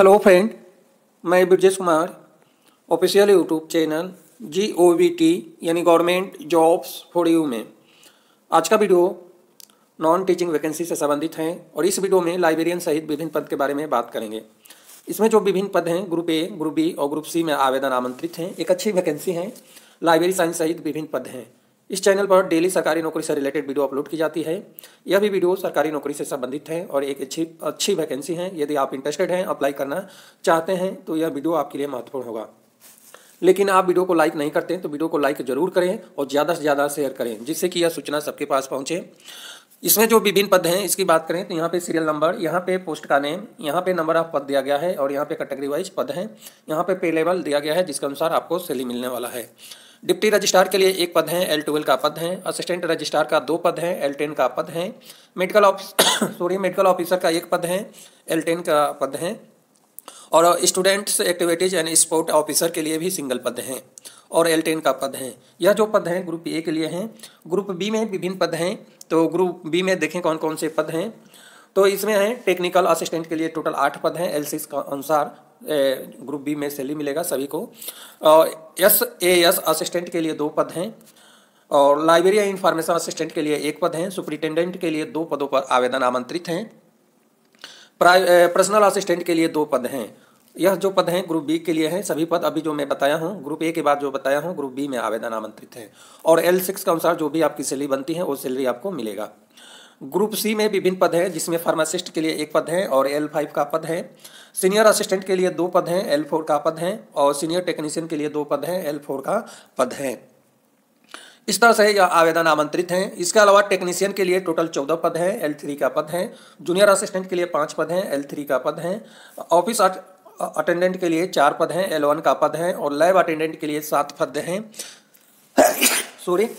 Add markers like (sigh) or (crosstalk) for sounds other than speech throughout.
hello friend मैं Brajesh Kumar official YouTube channel G O V T यानी government jobs for you में आज का वीडियो नॉन टीचिंग वैकेंसी से संबंधित है और इस वीडियो में लाइब्रेरियन सहित विभिन्न पद के बारे में बात करेंगे इसमें जो विभिन्न पद हैं ग्रुप ए ग्रुप बी और ग्रुप सी में आवेदन आमंत्रित हैं एक अच्छी वैकेंसी है लाइब्रेरी साइंस सहित विभिन्न पद हैं इस चैनल पर डेली सरकारी नौकरी से रिलेटेड वीडियो अपलोड की जाती है यह भी वीडियो सरकारी नौकरी से संबंधित है और एक अच्छी अच्छी वैकेंसी है यदि आप इंटरेस्टेड हैं अप्लाई करना चाहते हैं तो यह वीडियो आपके लिए महत्वपूर्ण होगा लेकिन आप वीडियो को लाइक नहीं करते तो वीडियो को लाइक जरूर करें और ज़्यादा से ज़्यादा शेयर करें जिससे कि यह सूचना सबके पास पहुँचे इसमें जो विभिन्न पद हैं इसकी बात करें तो यहाँ पे सीरियल नंबर यहाँ पे पोस्ट का नेम यहाँ पे नंबर ऑफ पद दिया गया है और यहाँ पे कैटेगरी वाइज पद हैं यहाँ पे पे लेवल दिया गया है जिसके अनुसार आपको सैलरी मिलने वाला है डिप्टी रजिस्ट्रार के लिए एक पद है एल ट्वेल्व का पद है असिस्टेंट रजिस्ट्रार का दो पद है एल टेन का पद है medical office sorry medical officer का एक पद है एल टेन का पद है और students activities and sport officer के लिए भी सिंगल पद हैं और एल टेन का पद है यह जो पद हैं ग्रुप ए के लिए हैं ग्रुप बी में विभिन्न पद हैं तो ग्रुप बी में देखें कौन कौन से पद हैं तो इसमें हैं टेक्निकल असिस्टेंट के लिए टोटल आठ पद हैं एल के अनुसार ग्रुप बी में सैलरी मिलेगा सभी को एस ए एस असिस्टेंट के लिए दो पद हैं और लाइब्रेरिया इंफॉर्मेशन असिस्टेंट के लिए एक पद हैं सुप्रिटेंडेंट के लिए दो पदों पर आवेदन आमंत्रित हैं पर्सनल असिस्टेंट के लिए दो पद हैं यह जो पद हैं ग्रुप बी के लिए हैं सभी पद अभी जो मैं बताया हूँ ग्रुप ए के बाद जो बताया हूँ ग्रुप बी में आवेदन आमंत्रित है और एल सिक्स के अनुसार जो भी आपकी सैलरी बनती है वो सैलरी आपको मिलेगा ग्रुप सी में विभिन्न पद हैं जिसमें फार्मासिस्ट के लिए एक पद है और एल फाइव का पद है सीनियर असिस्टेंट के लिए दो पद हैं एल फोर का पद है और सीनियर टेक्नीशियन के लिए दो पद हैं एल फोर का पद है इस तरह से यह आवेदन आमंत्रित हैं इसके अलावा टेक्नीशियन के लिए टोटल चौदह पद हैं एल थ्री का पद है जूनियर असिस्टेंट के लिए पाँच पद हैं एल थ्री का पद है ऑफिस अटेंडेंट के लिए चार पद हैं एल वन का पद है और लैब अटेंडेंट के लिए सात पद हैं सॉरी (coughs)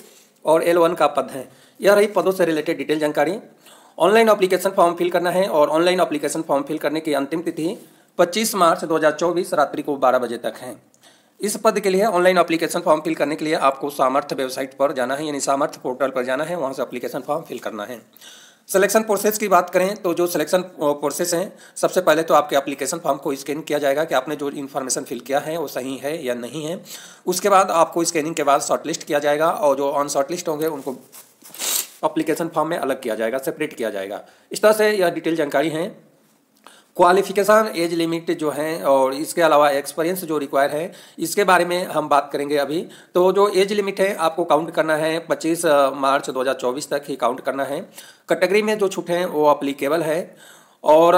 और एल वन का पद है यह रही पदों से रिलेटेड डिटेल जानकारी ऑनलाइन अप्लीकेशन फॉर्म फिल करना है और ऑनलाइन अप्लीकेशन फॉर्म फिल करने की अंतिम तिथि 25 मार्च 2024 रात्रि को 12 बजे तक है इस पद के लिए ऑनलाइन अप्लीकेशन फॉर्म फिल करने के लिए आपको सामर्थ्य वेबसाइट पर जाना है यानी सामर्थ्य पोर्टल पर जाना है वहाँ से अप्लीकेशन फॉर्म फिल करना है सिलेक्शन प्रोसेस की बात करें तो जो सिलेक्शन प्रोसेस हैं सबसे पहले तो आपके एप्लीकेशन फॉर्म को स्कैन किया जाएगा कि आपने जो इन्फॉर्मेशन फिल किया है वो सही है या नहीं है उसके बाद आपको स्कैनिंग के बाद शॉर्टलिस्ट किया जाएगा और जो ऑन शॉर्टलिस्ट होंगे उनको अप्लीकेशन फॉर्म में अलग किया जाएगा सेपरेट किया जाएगा इस तरह से यह डिटेल जानकारी है क्वालिफिकेशन एज लिमिट जो है और इसके अलावा एक्सपीरियंस जो रिक्वायर है इसके बारे में हम बात करेंगे अभी तो जो एज लिमिट है आपको काउंट करना है 25 मार्च 2024 तक ही काउंट करना है कैटेगरी में जो छूट हैं वो अप्लीकेबल है और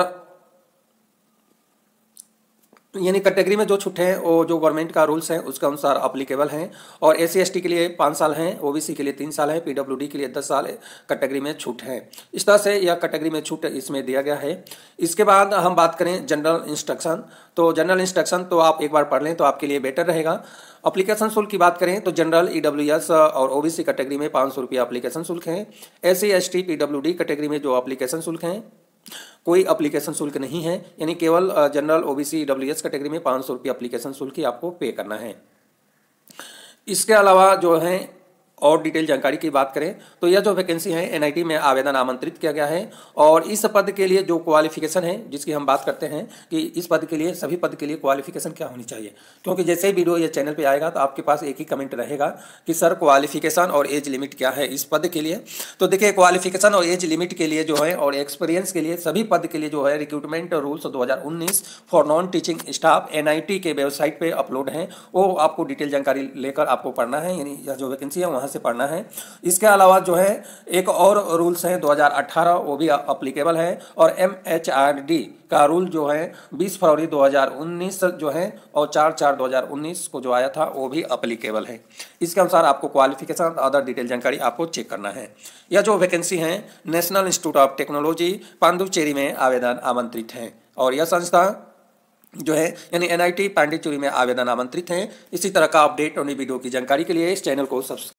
यानी कैटेगरी में जो छुट्टे हैं वो जो गवर्नमेंट का रूल्स हैं उसके अनुसार अप्लीकेबल हैं और एस सी के लिए पाँच साल हैं ओ के लिए तीन साल हैं पी के लिए दस साल कैटेगरी में छूट है इस तरह से यह कैटेगरी में छूट इसमें दिया गया है इसके बाद हम बात करें जनरल इंस्ट्रक्शन तो जनरल इंस्ट्रक्शन तो आप एक बार पढ़ लें तो आपके लिए बेटर रहेगा अप्लीकेशन शुल्क की बात करें तो जनरल ई e और ओबीसी कैटेगरी में पाँच सौ रुपये अप्लीकेशन शुल्क है A C S T category में जो अप्लीकेशन शुल्क हैं कोई अप्लीकेशन शुल्क नहीं है यानी केवल जनरल ओबीसी डब्ल्यू कैटेगरी में पाँच सौ रुपये अप्लीकेशन शुल्क ही आपको पे करना है इसके अलावा जो है और डिटेल जानकारी की बात करें तो यह जो वैकेंसी है एनआईटी में आवेदन आमंत्रित किया गया है और इस पद के लिए जो क्वालिफिकेशन है जिसकी हम बात करते हैं कि इस पद के लिए सभी पद के लिए क्वालिफिकेशन क्या होनी चाहिए क्योंकि जैसे ही वीडियो या चैनल पर आएगा तो आपके पास एक ही कमेंट रहेगा कि सर क्वालिफिकेशन और एज लिमिट क्या है इस पद के लिए तो देखिए क्वालिफिकेशन और एज लिमिट के लिए जो है और एक्सपीरियंस के लिए सभी पद के लिए जो है रिक्रूटमेंट रूल्स दो फॉर नॉन टीचिंग स्टाफ एन के वेबसाइट पर अपलोड हैं वो आपको डिटेल जानकारी लेकर आपको पढ़ना है यानी यह जो वैकेंसी है वहाँ से पढ़ना है इसके अलावा जो है एक और रूल्स हैं 2018 वो भी अप्लीकेबल है और एम का रूल जो है 20 फरवरी 2019 जो है और 4 चार 2019 को जो आया था वो भी अप्लीकेबल है इसके अनुसार आपको क्वालिफिकेशन अदर डिटेल जानकारी आपको चेक करना है यह जो वैकेंसी है national institute of technology Puducherry में आवेदन आमंत्रित है और यह संस्था जो है यानी एनआईटी पांडिचेरी में आवेदन आमंत्रित हैं इसी तरह का अपडेट और वीडियो की जानकारी के लिए इस चैनल को सब्सक्राइब